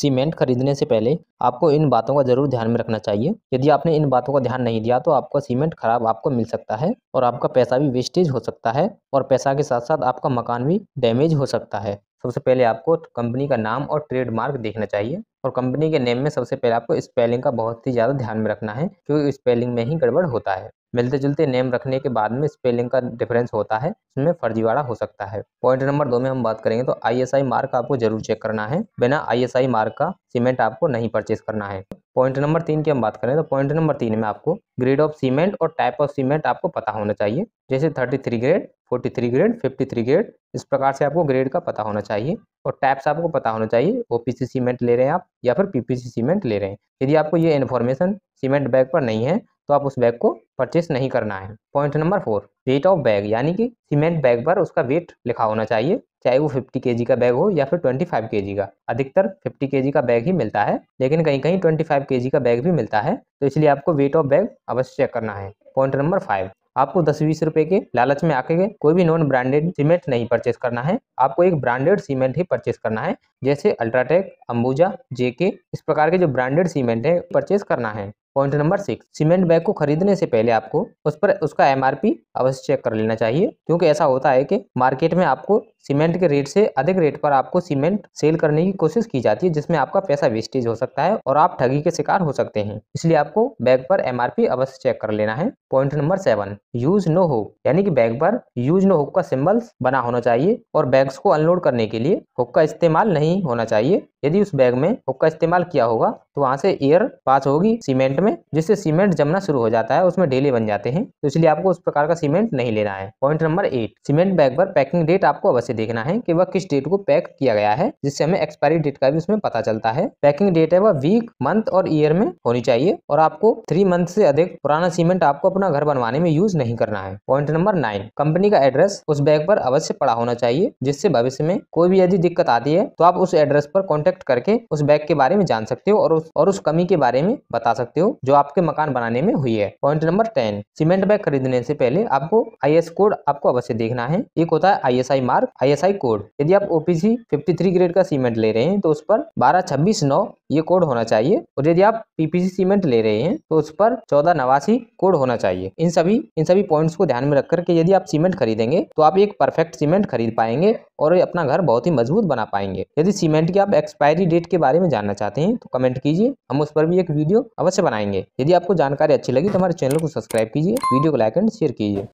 cement खरीदने से पहले आपको इन बातों का जरूर ध्यान में रखना चाहिए यदि आपने इन बातों का ध्यान नहीं दिया तो आपका सीमेंट खराब आपको मिल सकता है और आपका पैसा भी वेस्टेज हो सकता है और पैसा के साथ साथ आपका मकान भी डैमेज हो सकता है सबसे पहले आपको कंपनी का नाम और ट्रेडमार्क देखना चाहिए और कंपनी के नेम में सबसे पहले आपको स्पेलिंग का बहुत ही ज़्यादा ध्यान में रखना है क्योंकि स्पेलिंग में ही गड़बड़ होता है मिलते जुलते नेम रखने के बाद में स्पेलिंग का डिफरेंस होता है उसमें फर्जीवाड़ा हो सकता है पॉइंट नंबर दो में हम बात करेंगे तो आईएसआई मार्क आपको जरूर चेक करना है बिना आईएसआई मार्क का सीमेंट आपको नहीं परचेज करना है पॉइंट नंबर तीन की हम बात करें तो पॉइंट नंबर तीन में आपको ग्रेड ऑफ सीमेंट और टाइप ऑफ सीमेंट आपको पता होना चाहिए जैसे thirty three grade forty three grade fifty three grade इस प्रकार से आपको ग्रेड का पता होना चाहिए और टाइप्स आपको पता होना चाहिए सी सीमेंट ले रहे हैं आप या फिर सी सीमेंट ले रहे हैं यदि आपको ये इन्फॉर्मेशन सीमेंट बैग पर नहीं है तो आप उस बैग को परचेस नहीं करना है point number four weight of bag यानी कि सीमेंट बैग पर उसका वेट लिखा होना चाहिए चाहे वो 50 के का बैग हो या फिर 25 के का अधिकतर 50 के का बैग ही मिलता है लेकिन कहीं कहीं 25 के का बैग भी मिलता है तो इसलिए आपको वेट ऑफ बैग अवश्य चेक करना है पॉइंट नंबर फाइव आपको दस बीस रुपए के लालच में आके कोई भी नॉन ब्रांडेड सीमेंट नहीं परचेस करना है आपको एक ब्रांडेड सीमेंट ही परचेस करना है जैसे अल्ट्राटेक अंबुजा जेके इस प्रकार के जो ब्रांडेड सीमेंट है परचेस करना है point number six cement bag को खरीदने से पहले आपको उस पर उसका एमआरपी अवश्य चेक कर लेना चाहिए क्योंकि ऐसा होता है कि मार्केट में आपको सीमेंट के रेट से अधिक रेट पर आपको सीमेंट सेल करने की कोशिश की जाती है जिसमें आपका पैसा वेस्टेज हो सकता है और आप ठगी के शिकार हो सकते हैं इसलिए आपको बैग पर एम अवश्य चेक कर लेना है point number seven use no हो यानी कि बैग पर यूज नो हुक का सिम्बल बना होना चाहिए और बैग्स को अनलोड करने के लिए हुक का इस्तेमाल नहीं होना चाहिए यदि उस बैग में हुक का इस्तेमाल किया होगा तो वहाँ से एयर पास होगी सीमेंट में जिससे सीमेंट जमना शुरू हो जाता है उसमें ढेले बन जाते हैं तो इसलिए आपको उस प्रकार का सीमेंट नहीं लेना है point number eight cement bag पर पैकिंग डेट आपको अवश्य देखना है कि वह किस डेट को पैक किया गया है जिससे हमें एक्सपायरी डेट का भी उसमें पता चलता है पैकिंग डेट है वह वीक मंथ और ईयर में होनी चाहिए और आपको थ्री मंथ से अधिक पुराना सीमेंट आपको अपना घर बनवाने में यूज नहीं करना है पॉइंट नंबर नाइन कंपनी का एड्रेस उस बैग पर अवश्य पड़ा होना चाहिए जिससे भविष्य में कोई भी यदि दिक्कत आती है तो आप उस एड्रेस पर कॉन्टेक्ट करके उस बैग के बारे में जान सकते हो और उस और उस कमी के बारे में बता सकते हो जो आपके मकान बनाने में हुई है point number ten cement bag खरीदने से पहले आपको आई कोड आपको अवश्य देखना है एक होता है I S I mark I S I code यदि आप ओपीसी फिफ्टी थ्री ग्रेड का सीमेंट ले रहे हैं तो उस पर बारह छब्बीस नौ ये कोड होना चाहिए और यदि आप पीपीसी सीमेंट ले रहे हैं तो उस पर चौदह नवासी कोड होना चाहिए इन सभी इन सभी पॉइंट्स को ध्यान में रखकर के यदि आप सीमेंट खरीदेंगे तो आप एक परफेक्ट सीमेंट खरीद पाएंगे और अपना घर बहुत ही मजबूत बना पाएंगे यदि सीमेंट की आप एक्सपायरी डेट के बारे में जानना चाहते हैं तो कमेंट कीजिए हम उस पर भी एक वीडियो अवश्य बनाएंगे यदि आपको जानकारी अच्छी लगी तो हमारे चैनल को सब्सक्राइब कीजिए वीडियो को लाइक एंड शेयर कीजिए